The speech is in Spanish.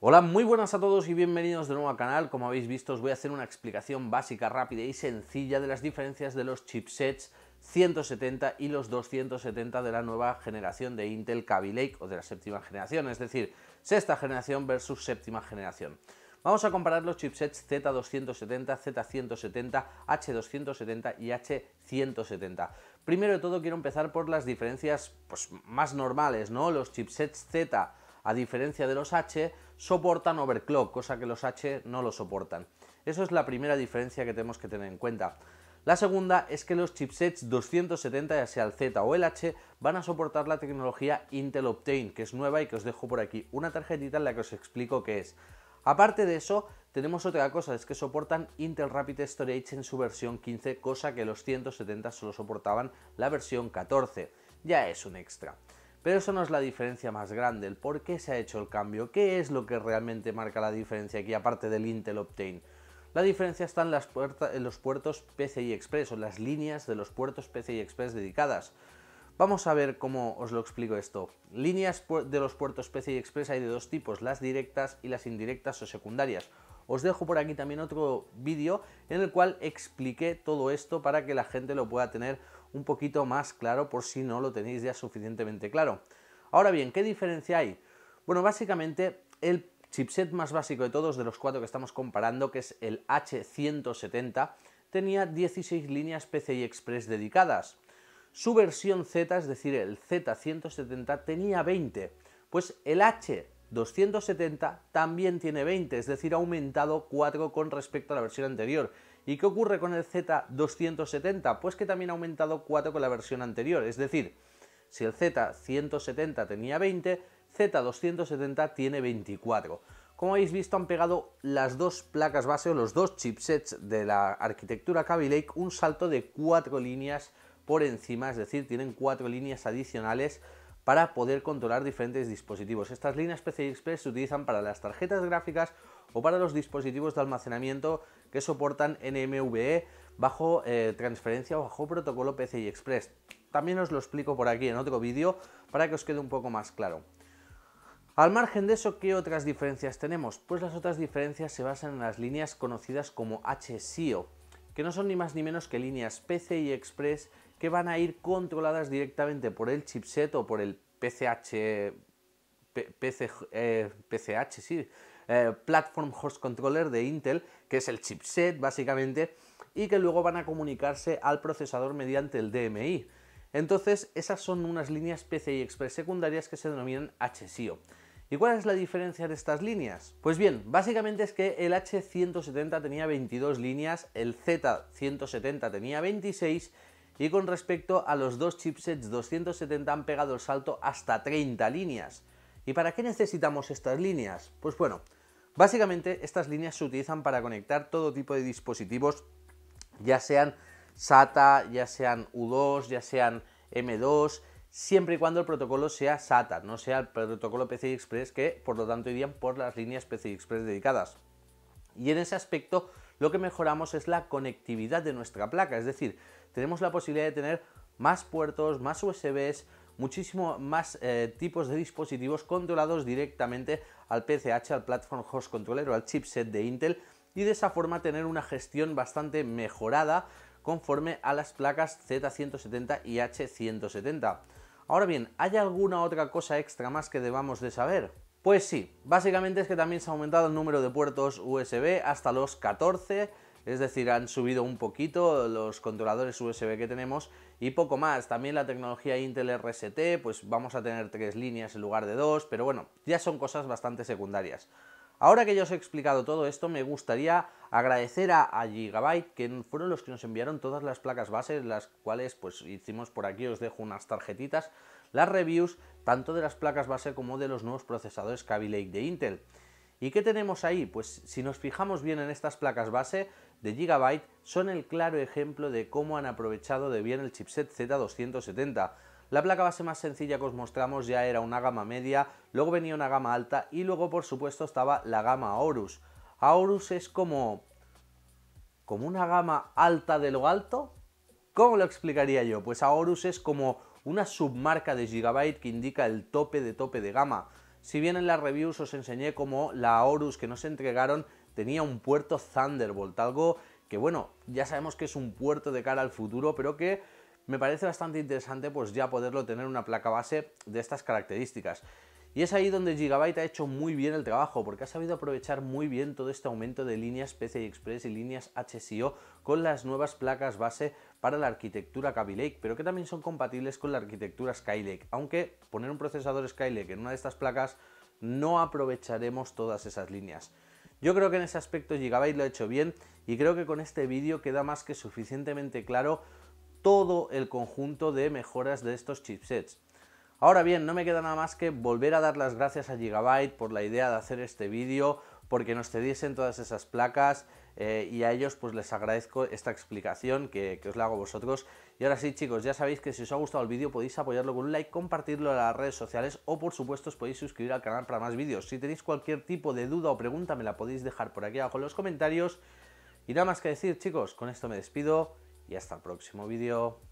Hola, muy buenas a todos y bienvenidos de nuevo al canal. Como habéis visto os voy a hacer una explicación básica, rápida y sencilla de las diferencias de los chipsets 170 y los 270 de la nueva generación de Intel Kaby Lake o de la séptima generación, es decir, sexta generación versus séptima generación. Vamos a comparar los chipsets Z270, Z170, H270 y H170. Primero de todo quiero empezar por las diferencias pues, más normales, ¿no? Los chipsets Z a diferencia de los H, soportan overclock, cosa que los H no lo soportan. Eso es la primera diferencia que tenemos que tener en cuenta. La segunda es que los chipsets 270, ya sea el Z o el H, van a soportar la tecnología Intel Optane, que es nueva y que os dejo por aquí una tarjetita en la que os explico qué es. Aparte de eso, tenemos otra cosa, es que soportan Intel Rapid Storage en su versión 15, cosa que los 170 solo soportaban la versión 14. Ya es un extra. Pero eso no es la diferencia más grande, el por qué se ha hecho el cambio, qué es lo que realmente marca la diferencia aquí aparte del Intel Optane. La diferencia está en, en los puertos PCI Express o las líneas de los puertos PCI Express dedicadas. Vamos a ver cómo os lo explico esto. Líneas de los puertos PCI Express hay de dos tipos, las directas y las indirectas o secundarias os dejo por aquí también otro vídeo en el cual expliqué todo esto para que la gente lo pueda tener un poquito más claro por si no lo tenéis ya suficientemente claro. Ahora bien, ¿qué diferencia hay? Bueno, básicamente el chipset más básico de todos, de los cuatro que estamos comparando, que es el H170, tenía 16 líneas PCI Express dedicadas. Su versión Z, es decir, el Z170, tenía 20. Pues el H 270 también tiene 20, es decir, ha aumentado 4 con respecto a la versión anterior. ¿Y qué ocurre con el Z270? Pues que también ha aumentado 4 con la versión anterior, es decir, si el Z170 tenía 20, Z270 tiene 24. Como habéis visto han pegado las dos placas base o los dos chipsets de la arquitectura Kaby Lake un salto de 4 líneas por encima, es decir, tienen 4 líneas adicionales para poder controlar diferentes dispositivos. Estas líneas PCI Express se utilizan para las tarjetas gráficas o para los dispositivos de almacenamiento que soportan NMVE bajo eh, transferencia o bajo protocolo PCI Express. También os lo explico por aquí en otro vídeo para que os quede un poco más claro. Al margen de eso, ¿qué otras diferencias tenemos? Pues las otras diferencias se basan en las líneas conocidas como HSIO, que no son ni más ni menos que líneas PCI Express que van a ir controladas directamente por el chipset o por el PCH, PCH eh, sí, eh, Platform Host Controller de Intel, que es el chipset básicamente, y que luego van a comunicarse al procesador mediante el DMI. Entonces, esas son unas líneas PCI Express secundarias que se denominan HSIO. ¿Y cuál es la diferencia de estas líneas? Pues bien, básicamente es que el H170 tenía 22 líneas, el Z170 tenía 26 y con respecto a los dos chipsets 270 han pegado el salto hasta 30 líneas. ¿Y para qué necesitamos estas líneas? Pues bueno, básicamente estas líneas se utilizan para conectar todo tipo de dispositivos, ya sean SATA, ya sean U2, ya sean M2, siempre y cuando el protocolo sea SATA, no sea el protocolo PCI Express, que por lo tanto irían por las líneas PCI Express dedicadas. Y en ese aspecto lo que mejoramos es la conectividad de nuestra placa, es decir, tenemos la posibilidad de tener más puertos, más USBs, muchísimo más eh, tipos de dispositivos controlados directamente al PCH, al Platform Host Controller o al chipset de Intel y de esa forma tener una gestión bastante mejorada conforme a las placas Z170 y H170. Ahora bien, ¿hay alguna otra cosa extra más que debamos de saber? Pues sí, básicamente es que también se ha aumentado el número de puertos USB hasta los 14, es decir, han subido un poquito los controladores USB que tenemos y poco más. También la tecnología Intel RST, pues vamos a tener tres líneas en lugar de dos, pero bueno, ya son cosas bastante secundarias. Ahora que ya os he explicado todo esto, me gustaría agradecer a, Gigabyte, que fueron los que nos enviaron todas las placas base, las cuales pues hicimos por aquí, os dejo unas tarjetitas, las reviews, tanto de las placas base como de los nuevos procesadores Kaby Lake de Intel. ¿Y qué tenemos ahí? Pues si nos fijamos bien en estas placas base, de Gigabyte son el claro ejemplo de cómo han aprovechado de bien el chipset Z270. La placa base más sencilla que os mostramos ya era una gama media, luego venía una gama alta y luego por supuesto estaba la gama Horus. Horus es como... como una gama alta de lo alto. ¿Cómo lo explicaría yo? Pues Horus es como una submarca de Gigabyte que indica el tope de tope de gama. Si bien en las reviews os enseñé como la Horus que nos entregaron tenía un puerto Thunderbolt, algo que bueno, ya sabemos que es un puerto de cara al futuro, pero que me parece bastante interesante pues ya poderlo tener una placa base de estas características. Y es ahí donde Gigabyte ha hecho muy bien el trabajo, porque ha sabido aprovechar muy bien todo este aumento de líneas PCI Express y líneas HSIO con las nuevas placas base para la arquitectura Kaby Lake, pero que también son compatibles con la arquitectura Skylake, aunque poner un procesador Skylake en una de estas placas no aprovecharemos todas esas líneas. Yo creo que en ese aspecto Gigabyte lo ha hecho bien y creo que con este vídeo queda más que suficientemente claro todo el conjunto de mejoras de estos chipsets. Ahora bien, no me queda nada más que volver a dar las gracias a Gigabyte por la idea de hacer este vídeo, porque nos cediesen todas esas placas eh, y a ellos pues les agradezco esta explicación que, os la hago vosotros. Y ahora sí chicos, ya sabéis que si os ha gustado el vídeo podéis apoyarlo con un like, compartirlo en las redes sociales o por supuesto os podéis suscribir al canal para más vídeos. Si tenéis cualquier tipo de duda o pregunta me la podéis dejar por aquí abajo en los comentarios. Y nada más que decir chicos, con esto me despido y hasta el próximo vídeo.